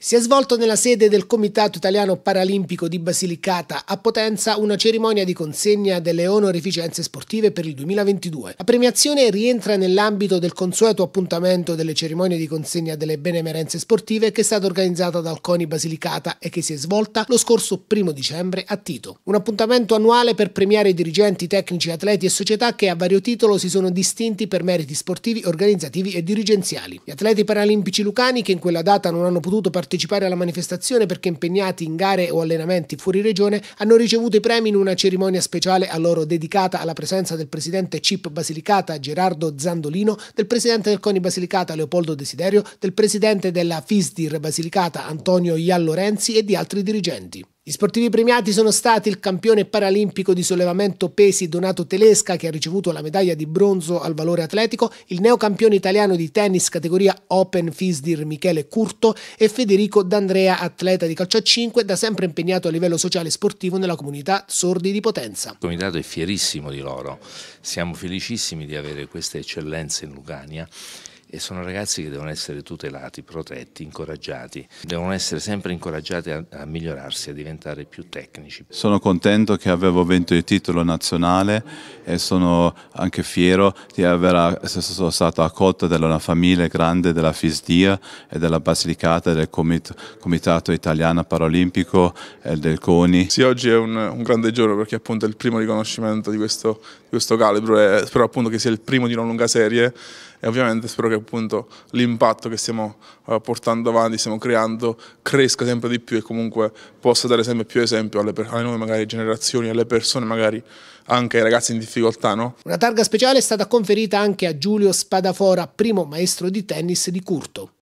Si è svolto nella sede del Comitato Italiano Paralimpico di Basilicata a Potenza una cerimonia di consegna delle onorificenze sportive per il 2022. La premiazione rientra nell'ambito del consueto appuntamento delle cerimonie di consegna delle benemerenze sportive che è stata organizzata dal CONI Basilicata e che si è svolta lo scorso 1 dicembre a Tito. Un appuntamento annuale per premiare i dirigenti, tecnici, atleti e società che a vario titolo si sono distinti per meriti sportivi, organizzativi e dirigenziali. Gli atleti paralimpici lucani che in quella data non hanno potuto partecipare partecipare alla manifestazione perché impegnati in gare o allenamenti fuori regione, hanno ricevuto i premi in una cerimonia speciale a loro dedicata alla presenza del presidente CIP Basilicata Gerardo Zandolino, del presidente del CONI Basilicata Leopoldo Desiderio, del presidente della FISDIR Basilicata Antonio Iallorenzi e di altri dirigenti. Gli sportivi premiati sono stati il campione paralimpico di sollevamento pesi Donato Telesca che ha ricevuto la medaglia di bronzo al valore atletico, il neocampione italiano di tennis categoria Open Fisdir Michele Curto e Federico D'Andrea, atleta di calcio a 5, da sempre impegnato a livello sociale e sportivo nella comunità sordi di Potenza. Il comitato è fierissimo di loro, siamo felicissimi di avere queste eccellenze in Lucania e sono ragazzi che devono essere tutelati, protetti, incoraggiati, devono essere sempre incoraggiati a, a migliorarsi, a diventare più tecnici. Sono contento che avevo vinto il titolo nazionale e sono anche fiero di aver sono stato accolto da una famiglia grande della FISDIA e della Basilicata, del Comitato Italiano Paralimpico e del CONI. Sì, oggi è un, un grande giorno perché appunto è il primo riconoscimento di questo, di questo calibro e eh, spero appunto che sia il primo di una lunga serie e ovviamente spero che appunto l'impatto che stiamo eh, portando avanti, stiamo creando, cresca sempre di più e comunque possa dare sempre più esempio alle, alle nuove magari, generazioni, alle persone magari anche ai ragazzi in difficoltà. No? Una targa speciale è stata conferita anche a Giulio Spadafora, primo maestro di tennis di Curto.